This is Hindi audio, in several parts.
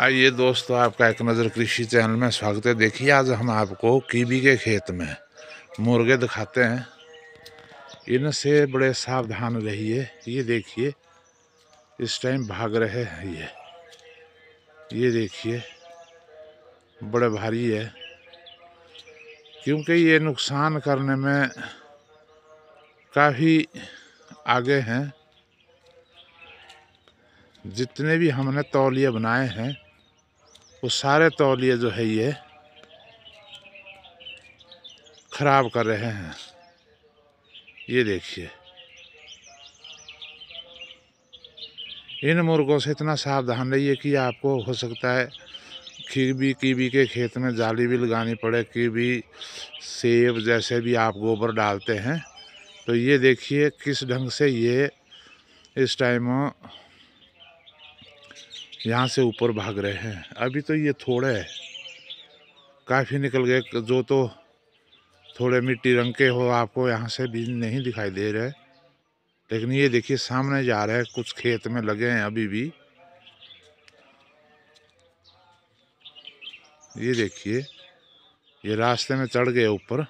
आइए दोस्तों आपका एक नज़र कृषि चैनल में स्वागत है देखिए आज हम आपको कीवी के खेत में मुर्गे दिखाते हैं इनसे बड़े सावधान रहिए ये देखिए इस टाइम भाग रहे हैं ये ये देखिए बड़े भारी है क्योंकि ये नुकसान करने में काफ़ी आगे हैं जितने भी हमने तौलिया बनाए हैं वो सारे तौलिए जो है ये ख़राब कर रहे हैं ये देखिए इन मुर्गों से इतना सावधान रहिए कि आपको हो सकता है कीवी कीवी के खेत में जाली भी लगानी पड़े कीवी सेब जैसे भी आप गोबर डालते हैं तो ये देखिए किस ढंग से ये इस टाइम यहाँ से ऊपर भाग रहे हैं अभी तो ये थोड़े है काफ़ी निकल गए जो तो थोड़े मिट्टी रंग के हो आपको यहाँ से भी नहीं दिखाई दे रहे लेकिन ये देखिए सामने जा रहे हैं कुछ खेत में लगे हैं अभी भी ये देखिए ये रास्ते में चढ़ गए ऊपर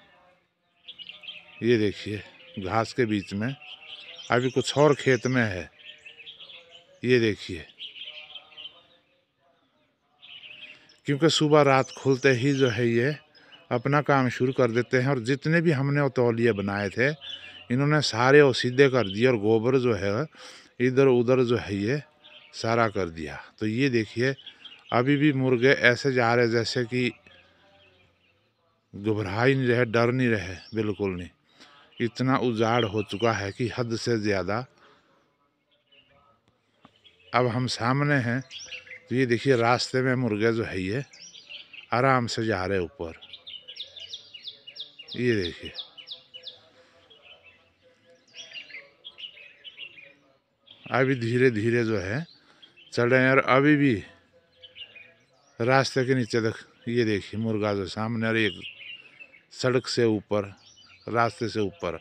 ये देखिए घास के बीच में अभी कुछ और खेत में है ये देखिए क्योंकि सुबह रात खुलते ही जो है ये अपना काम शुरू कर देते हैं और जितने भी हमने तौलिए बनाए थे इन्होंने सारे वो सीधे कर दिए और गोबर जो है इधर उधर जो है ये सारा कर दिया तो ये देखिए अभी भी मुर्गे ऐसे जा रहे जैसे कि घबरा ही नहीं रहे डर नहीं रहे बिल्कुल नहीं इतना उजाड़ हो चुका है कि हद से ज़्यादा अब हम सामने हैं तो ये देखिए रास्ते में मुर्गा जो है ये आराम से जा रहे ऊपर ये देखिए अभी धीरे धीरे जो है चल रहे हैं और अभी भी रास्ते के नीचे तक ये देखिए मुर्गा जो सामने और एक सड़क से ऊपर रास्ते से ऊपर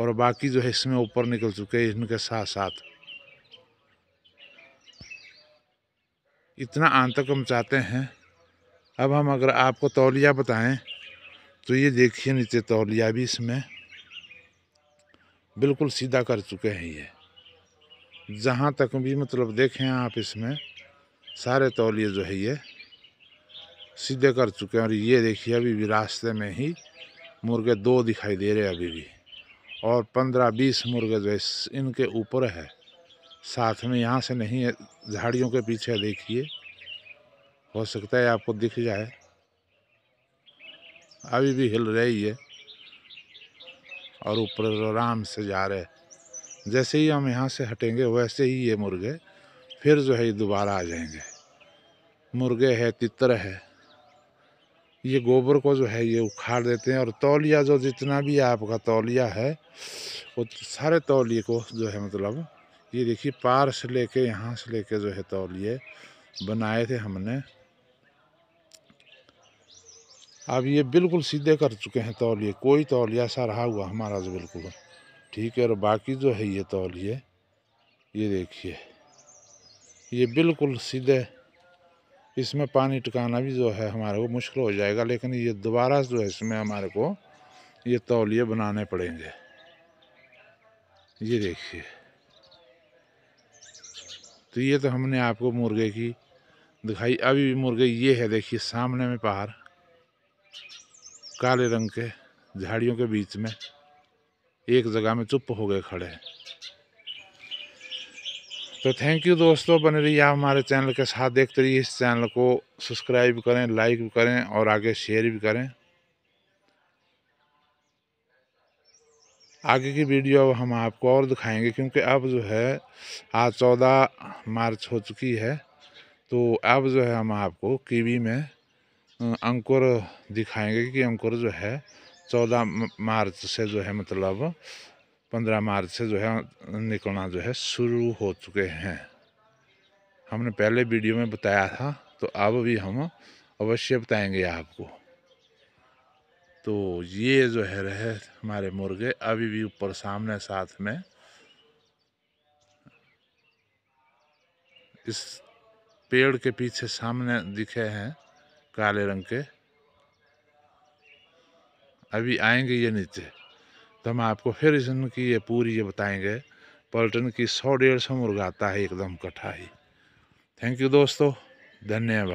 और बाकी जो है इसमें ऊपर निकल चुके हैं इनके साथ साथ इतना आंतक हम चाहते हैं अब हम अगर आपको तौलिया बताएं तो ये देखिए नीचे तौलिया भी इसमें बिल्कुल सीधा कर चुके हैं ये जहाँ तक भी मतलब देखें आप इसमें सारे तौलिए जो है ये सीधे कर चुके हैं और ये देखिए अभी भी रास्ते में ही मुर्गे दो दिखाई दे रहे हैं अभी भी और पंद्रह बीस मुर्गे जो है इनके ऊपर है साथ में यहाँ से नहीं है झाड़ियों के पीछे देखिए हो सकता है आपको दिख जाए अभी भी हिल रही है और ऊपर आराम से जा रहे जैसे ही हम यहाँ से हटेंगे वैसे ही ये मुर्गे फिर जो है दोबारा आ जाएंगे मुर्गे है तितर है ये गोबर को जो है ये उखाड़ देते हैं और तौलिया जो जितना भी आपका तौलिया है वो सारे तौलिए को जो है मतलब ये देखिए पार से लेके यहाँ से लेके जो है तौलिए बनाए थे हमने अब ये बिल्कुल सीधे कर चुके हैं तौलिए कोई तौलिया सा रहा हुआ हमारा जो बिल्कुल ठीक है और बाकी जो है ये तौलिए ये देखिए ये बिल्कुल सीधे इसमें पानी टिकाना भी जो है हमारे को मुश्किल हो जाएगा लेकिन ये दोबारा जो है इसमें हमारे को ये तौलिए बनाने पड़ेंगे ये देखिए तो ये तो हमने आपको मुर्गे की दिखाई अभी भी मुर्गे ये है देखिए सामने में पहाड़ काले रंग के झाड़ियों के बीच में एक जगह में चुप हो गए खड़े हैं तो थैंक यू दोस्तों बने रहिए आप हमारे चैनल के साथ देखते रहिए इस चैनल को सब्सक्राइब करें लाइक भी करें और आगे शेयर भी करें आगे की वीडियो अब हम आपको और दिखाएंगे क्योंकि अब जो है आज चौदह मार्च हो चुकी है तो अब जो है हम आपको कीवी में अंकुर दिखाएंगे कि अंकुर जो है चौदह मार्च से जो है मतलब पंद्रह मार्च से जो है निकलना जो है शुरू हो चुके हैं हमने पहले वीडियो में बताया था तो अब भी हम अवश्य बताएंगे आपको तो ये जो है रहे हमारे मुर्गे अभी भी ऊपर सामने साथ में इस पेड़ के पीछे सामने दिखे हैं काले रंग के अभी आएंगे ये नीचे तो हम आपको फिर इसकी ये पूरी ये बताएंगे पलटन की सौ डेढ़ सौ मुर्गा आता है एकदम कटाही थैंक यू दोस्तों धन्यवाद